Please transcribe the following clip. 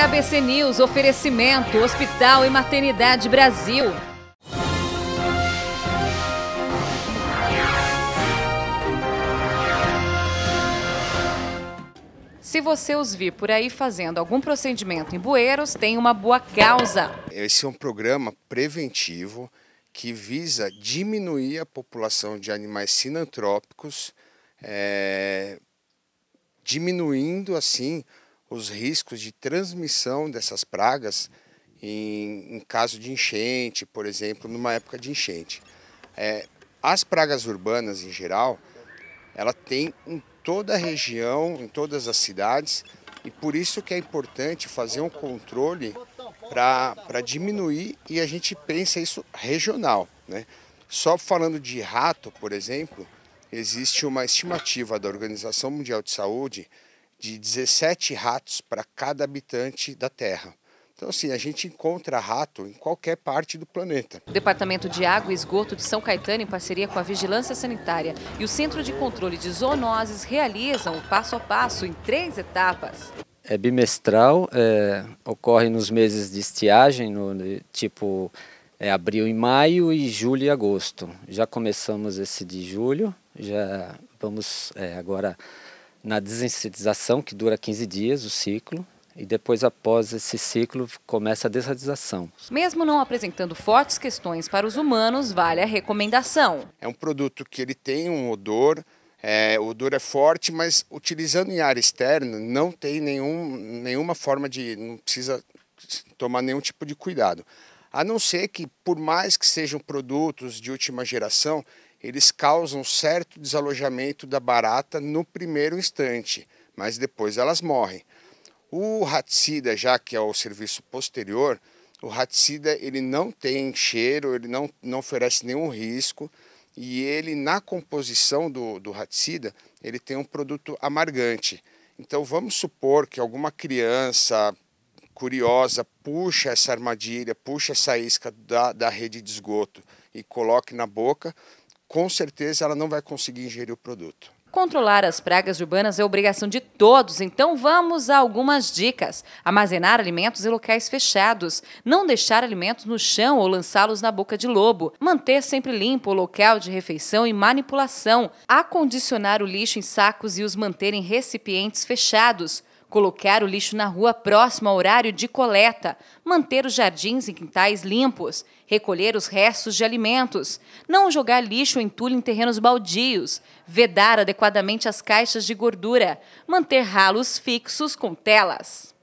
ABC News, oferecimento Hospital e Maternidade Brasil. Se você os vir por aí fazendo algum procedimento em bueiros, tem uma boa causa. Esse é um programa preventivo que visa diminuir a população de animais sinantrópicos, é, diminuindo assim os riscos de transmissão dessas pragas em, em caso de enchente, por exemplo, numa época de enchente. É, as pragas urbanas em geral, ela tem em toda a região, em todas as cidades, e por isso que é importante fazer um controle para diminuir e a gente pensa isso regional. Né? Só falando de rato, por exemplo, existe uma estimativa da Organização Mundial de Saúde de 17 ratos para cada habitante da Terra. Então, assim, a gente encontra rato em qualquer parte do planeta. O Departamento de Água e Esgoto de São Caetano, em parceria com a Vigilância Sanitária e o Centro de Controle de Zoonoses, realizam o passo a passo em três etapas. É bimestral, é, ocorre nos meses de estiagem, no, tipo é, abril e maio e julho e agosto. Já começamos esse de julho, já vamos é, agora na desensitização, que dura 15 dias o ciclo, e depois, após esse ciclo, começa a desradização. Mesmo não apresentando fortes questões para os humanos, vale a recomendação. É um produto que ele tem um odor, é, o odor é forte, mas utilizando em área externa, não tem nenhum, nenhuma forma de. não precisa tomar nenhum tipo de cuidado. A não ser que, por mais que sejam produtos de última geração, eles causam certo desalojamento da barata no primeiro instante, mas depois elas morrem. O raticida, já que é o serviço posterior, o raticida ele não tem cheiro, ele não, não oferece nenhum risco e ele na composição do, do raticida ele tem um produto amargante. Então vamos supor que alguma criança curiosa puxa essa armadilha, puxa essa isca da, da rede de esgoto e coloque na boca, com certeza ela não vai conseguir ingerir o produto. Controlar as pragas urbanas é obrigação de todos, então vamos a algumas dicas. Armazenar alimentos em locais fechados, não deixar alimentos no chão ou lançá-los na boca de lobo, manter sempre limpo o local de refeição e manipulação, acondicionar o lixo em sacos e os manter em recipientes fechados, colocar o lixo na rua próximo ao horário de coleta, manter os jardins e quintais limpos, recolher os restos de alimentos, não jogar lixo ou entulho em terrenos baldios, vedar adequadamente as caixas de gordura, manter ralos fixos com telas.